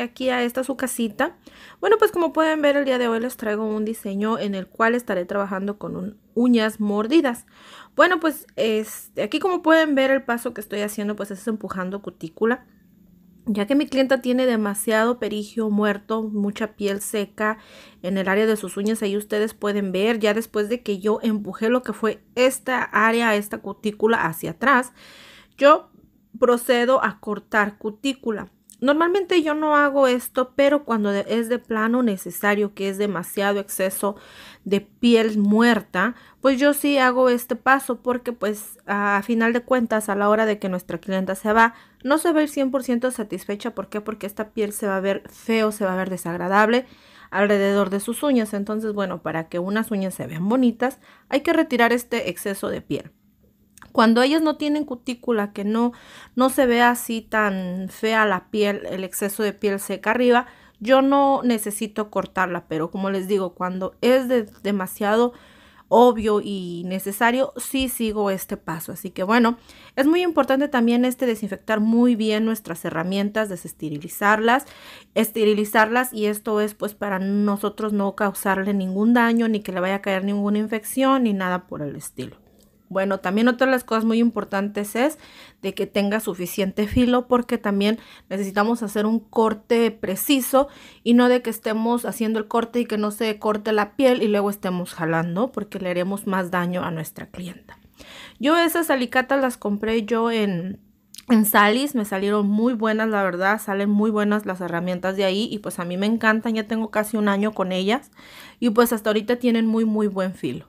aquí a esta su casita. Bueno, pues como pueden ver, el día de hoy les traigo un diseño en el cual estaré trabajando con uñas mordidas. Bueno, pues este, aquí como pueden ver, el paso que estoy haciendo pues es empujando cutícula. Ya que mi clienta tiene demasiado perigio muerto, mucha piel seca en el área de sus uñas, ahí ustedes pueden ver, ya después de que yo empujé lo que fue esta área, esta cutícula hacia atrás, yo procedo a cortar cutícula. Normalmente yo no hago esto, pero cuando es de plano necesario, que es demasiado exceso de piel muerta, pues yo sí hago este paso porque pues a final de cuentas a la hora de que nuestra clienta se va, no se va a ir 100% satisfecha. ¿Por qué? Porque esta piel se va a ver feo, se va a ver desagradable alrededor de sus uñas. Entonces, bueno, para que unas uñas se vean bonitas, hay que retirar este exceso de piel. Cuando ellas no tienen cutícula, que no, no se vea así tan fea la piel, el exceso de piel seca arriba, yo no necesito cortarla, pero como les digo, cuando es demasiado obvio y necesario, sí sigo este paso. Así que bueno, es muy importante también este desinfectar muy bien nuestras herramientas, desestirilizarlas, esterilizarlas y esto es pues para nosotros no causarle ningún daño ni que le vaya a caer ninguna infección ni nada por el estilo. Bueno, también otra de las cosas muy importantes es de que tenga suficiente filo porque también necesitamos hacer un corte preciso y no de que estemos haciendo el corte y que no se corte la piel y luego estemos jalando porque le haremos más daño a nuestra clienta. Yo esas alicatas las compré yo en en Salis me salieron muy buenas, la verdad, salen muy buenas las herramientas de ahí y pues a mí me encantan, ya tengo casi un año con ellas y pues hasta ahorita tienen muy muy buen filo.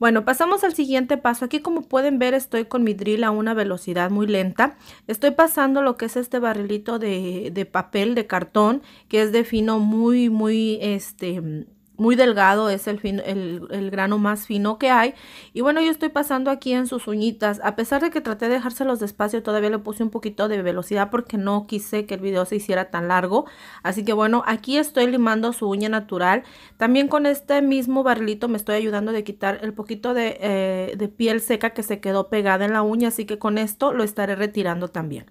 Bueno, pasamos al siguiente paso. Aquí como pueden ver estoy con mi drill a una velocidad muy lenta. Estoy pasando lo que es este barrilito de, papel, de cartón, que es de fino muy, muy, este muy delgado, es el, fin, el, grano más fino que hay. Y bueno, yo estoy pasando aquí en sus uñitas. A pesar de que traté de dejárselos despacio, todavía le puse un poquito de velocidad porque no quise que el video se hiciera tan largo. Así que bueno, aquí estoy limando su uña natural. También con este mismo barrilito me estoy ayudando de quitar el poquito de, eh, de piel seca que se quedó pegada en la uña. Así que con esto lo estaré retirando también.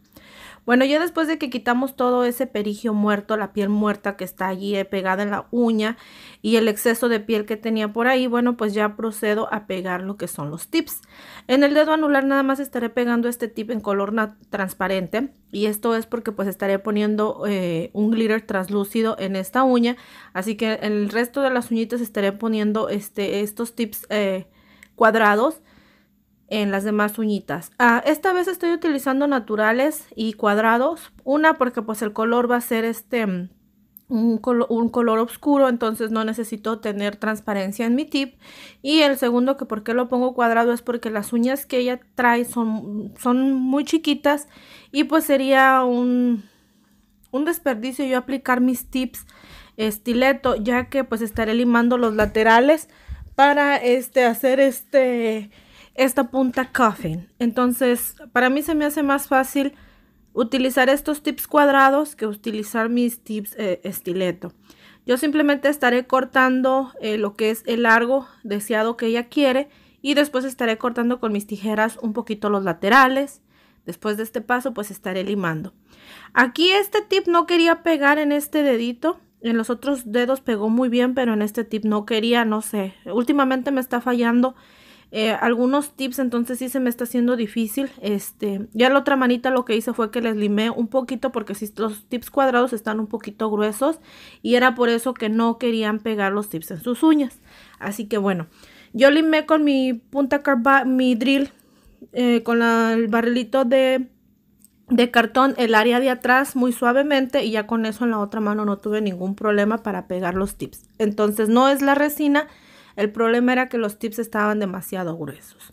Bueno, ya después de que quitamos todo ese perigio muerto, la piel muerta que está allí eh, pegada en la uña y el exceso de piel que tenía por ahí, bueno, pues ya procedo a pegar lo que son los tips. En el dedo anular nada más estaré pegando este tip en color transparente y esto es porque pues estaré poniendo eh, un glitter translúcido en esta uña, así que en el resto de las uñitas estaré poniendo este, estos tips eh, cuadrados en las demás uñitas. esta vez estoy utilizando naturales y cuadrados. Una porque pues el color va a ser este un, color oscuro, entonces no necesito tener transparencia en mi tip. Y el segundo que por qué lo pongo cuadrado es porque las uñas que ella trae son, son muy chiquitas y pues sería un, un desperdicio yo aplicar mis tips estileto ya que pues estaré limando los laterales para este hacer este esta punta coffin. Entonces, para mí se me hace más fácil utilizar estos tips cuadrados que utilizar mis tips eh, estileto. Yo simplemente estaré cortando eh, lo que es el largo deseado que ella quiere y después estaré cortando con mis tijeras un poquito los laterales. Después de este paso pues estaré limando. Aquí este tip no quería pegar en este dedito. En los otros dedos pegó muy bien, pero en este tip no quería, no sé. Últimamente me está fallando eh, algunos tips, entonces sí se me está haciendo difícil. Este, ya la otra manita lo que hice fue que les limé un poquito porque si los tips cuadrados están un poquito gruesos y era por eso que no querían pegar los tips en sus uñas. Así que bueno, yo limé con mi punta carba, mi drill, eh, con el barrilito de, de cartón el área de atrás muy suavemente y ya con eso en la otra mano no tuve ningún problema para pegar los tips. Entonces no es la resina el problema era que los tips estaban demasiado gruesos.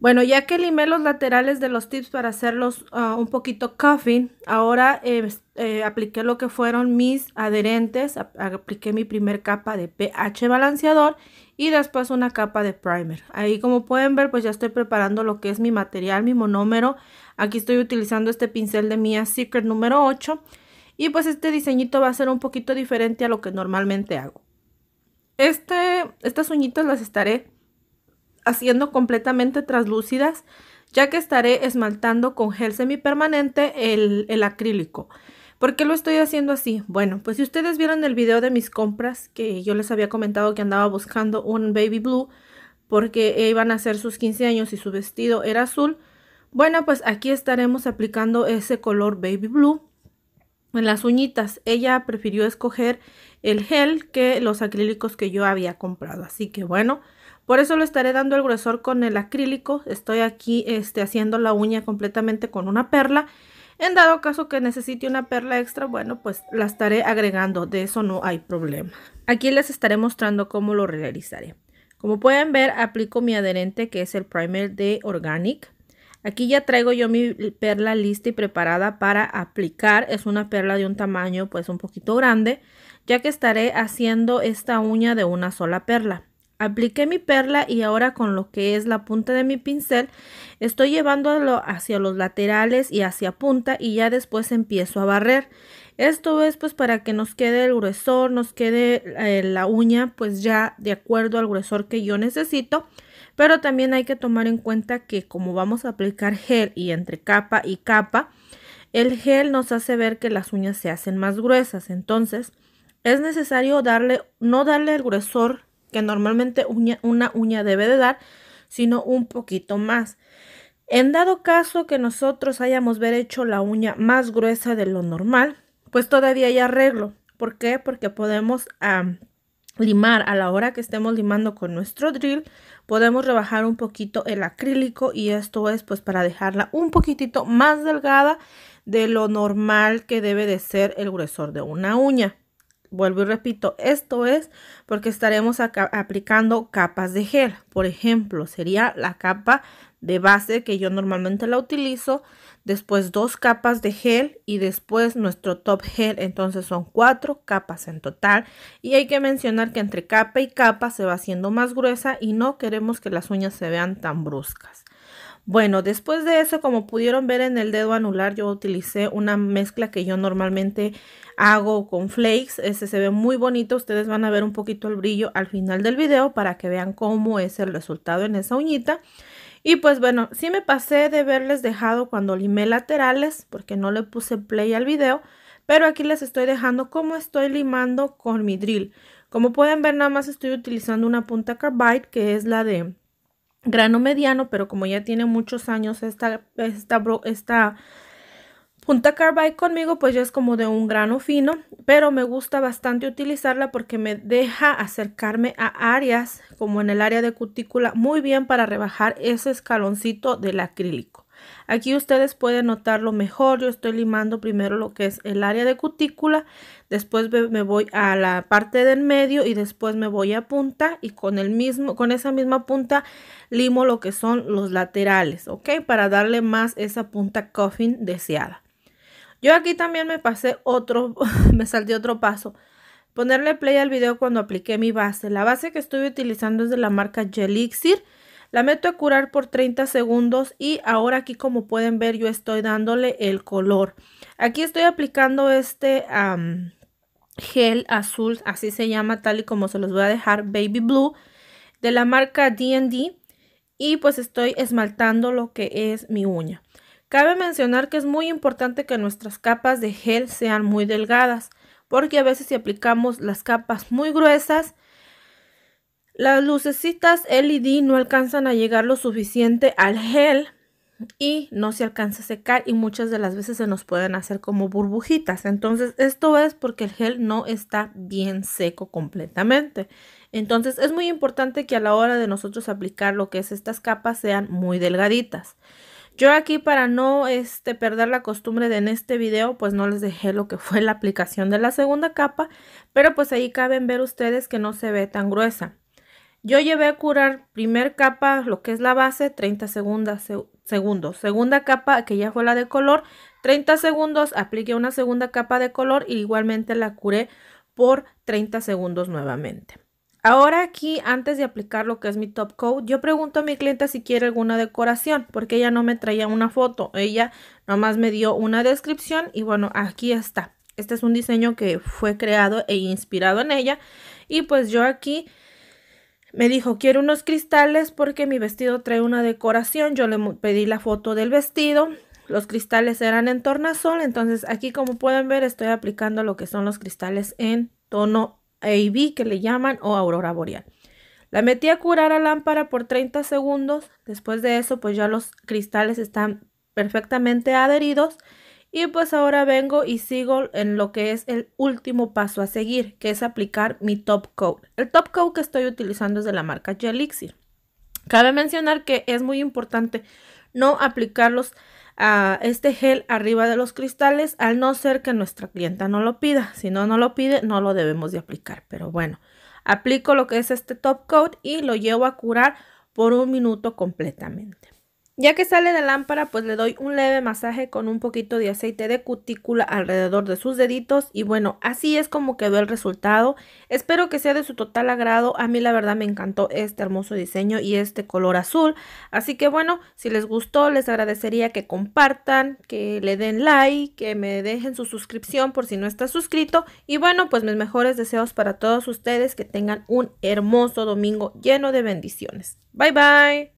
Bueno, ya que limé los laterales de los tips para hacerlos ah, un poquito cuffing, ahora eh, eh, apliqué lo que fueron mis adherentes, apliqué mi primer capa de pH balanceador y después una capa de primer. Ahí como pueden ver, pues ya estoy preparando lo que es mi material, mi monómero. Aquí estoy utilizando este pincel de Mia Secret número 8 y pues este diseñito va a ser un poquito diferente a lo que normalmente hago. Este, estas uñitas las estaré haciendo completamente translúcidas, ya que estaré esmaltando con gel semipermanente el, el acrílico. ¿Por qué lo estoy haciendo así? Bueno, pues si ustedes vieron el video de mis compras, que yo les había comentado que andaba buscando un baby blue, porque iban a ser sus 15 años y su vestido era azul. Bueno, pues aquí estaremos aplicando ese color baby blue en las uñitas. Ella prefirió escoger el gel que los acrílicos que yo había comprado. Así que bueno, por eso lo estaré dando el gruesor con el acrílico. Estoy aquí este, haciendo la uña completamente con una perla. En dado caso que necesite una perla extra, bueno, pues la estaré agregando. De eso no hay problema. Aquí les estaré mostrando cómo lo realizaré. Como pueden ver, aplico mi adherente que es el primer de Organic. Aquí ya traigo yo mi perla lista y preparada para aplicar. Es una perla de un tamaño pues un poquito grande ya que estaré haciendo esta uña de una sola perla. Apliqué mi perla y ahora con lo que es la punta de mi pincel estoy llevándolo hacia los laterales y hacia punta y ya después empiezo a barrer. Esto es pues para que nos quede el gruesor, nos quede eh, la uña pues ya de acuerdo al gruesor que yo necesito. Pero también hay que tomar en cuenta que como vamos a aplicar gel y entre capa y capa, el gel nos hace ver que las uñas se hacen más gruesas. Entonces es necesario darle, no darle el gruesor que normalmente una uña debe de dar, sino un poquito más. En dado caso que nosotros hayamos ver hecho la uña más gruesa de lo normal, pues todavía hay arreglo. ¿Por qué? Porque podemos limar a la hora que estemos limando con nuestro drill, podemos rebajar un poquito el acrílico y esto es pues para dejarla un poquitito más delgada de lo normal que debe de ser el gruesor de una uña. Vuelvo y repito, esto es porque estaremos aplicando capas de gel. Por ejemplo, sería la capa de base que yo normalmente la utilizo, después dos capas de gel y después nuestro top gel, entonces son cuatro capas en total y hay que mencionar que entre capa y capa se va haciendo más gruesa y no queremos que las uñas se vean tan bruscas. Bueno, después de eso, como pudieron ver en el dedo anular, yo utilicé una mezcla que yo normalmente hago con flakes. Ese se ve muy bonito. Ustedes van a ver un poquito el brillo al final del video para que vean cómo es el resultado en esa uñita. Y pues bueno, sí me pasé de verles dejado cuando limé laterales porque no le puse play al video. Pero aquí les estoy dejando cómo estoy limando con mi drill. Como pueden ver, nada más estoy utilizando una punta carbide que es la de grano mediano, pero como ya tiene muchos años esta, esta, esta Punta Carbide conmigo, pues ya es como de un grano fino, pero me gusta bastante utilizarla porque me deja acercarme a áreas como en el área de cutícula muy bien para rebajar ese escaloncito del acrílico. Aquí ustedes pueden notarlo mejor. Yo estoy limando primero lo que es el área de cutícula. Después me voy a la parte del medio y después me voy a punta. Y con, el mismo, con esa misma punta limo lo que son los laterales, ¿ok? Para darle más esa punta coffin deseada. Yo aquí también me pasé otro, me salté otro paso. Ponerle play al video cuando apliqué mi base. La base que estoy utilizando es de la marca Gelixir la meto a curar por 30 segundos y ahora aquí como pueden ver yo estoy dándole el color. Aquí estoy aplicando este gel azul, así se llama tal y como se los voy a dejar, Baby Blue, de la marca D&D. Y pues estoy esmaltando lo que es mi uña. Cabe mencionar que es muy importante que nuestras capas de gel sean muy delgadas, porque a veces si aplicamos las capas muy gruesas, las lucecitas LED no alcanzan a llegar lo suficiente al gel y no se alcanza a secar y muchas de las veces se nos pueden hacer como burbujitas. Entonces esto es porque el gel no está bien seco completamente. Entonces es muy importante que a la hora de nosotros aplicar lo que es estas capas sean muy delgaditas. Yo aquí para no este, perder la costumbre de en este video, pues no les dejé lo que fue la aplicación de la segunda capa, pero pues ahí caben ver ustedes que no se ve tan gruesa. Yo llevé a curar primer capa, lo que es la base, 30 segundos, segundos. Segunda capa, que ya fue la de color, 30 segundos. Apliqué una segunda capa de color y igualmente la curé por 30 segundos nuevamente. Ahora aquí, antes de aplicar lo que es mi top coat, yo pregunto a mi clienta si quiere alguna decoración, porque ella no me traía una foto, ella nomás me dio una descripción y bueno, aquí está. Este es un diseño que fue creado e inspirado en ella y pues yo aquí me dijo, quiero unos cristales porque mi vestido trae una decoración. Yo le pedí la foto del vestido. Los cristales eran en tornasol. Entonces aquí como pueden ver estoy aplicando lo que son los cristales en tono AB que le llaman o aurora boreal. La metí a curar a lámpara por 30 segundos. Después de eso pues ya los cristales están perfectamente adheridos. Y pues ahora vengo y sigo en lo que es el último paso a seguir, que es aplicar mi top coat. El top coat que estoy utilizando es de la marca Gelixir. Cabe mencionar que es muy importante no aplicarlos a este gel arriba de los cristales, al no ser que nuestra clienta no lo pida. Si no, no lo pide, no lo debemos de aplicar. Pero bueno, aplico lo que es este top coat y lo llevo a curar por un minuto completamente. Ya que sale de lámpara, pues le doy un leve masaje con un poquito de aceite de cutícula alrededor de sus deditos y bueno, así es como quedó el resultado. Espero que sea de su total agrado, a mí la verdad me encantó este hermoso diseño y este color azul. Así que bueno, si les gustó les agradecería que compartan, que le den like, que me dejen su suscripción por si no está suscrito. Y bueno, pues mis mejores deseos para todos ustedes, que tengan un hermoso domingo lleno de bendiciones. Bye bye.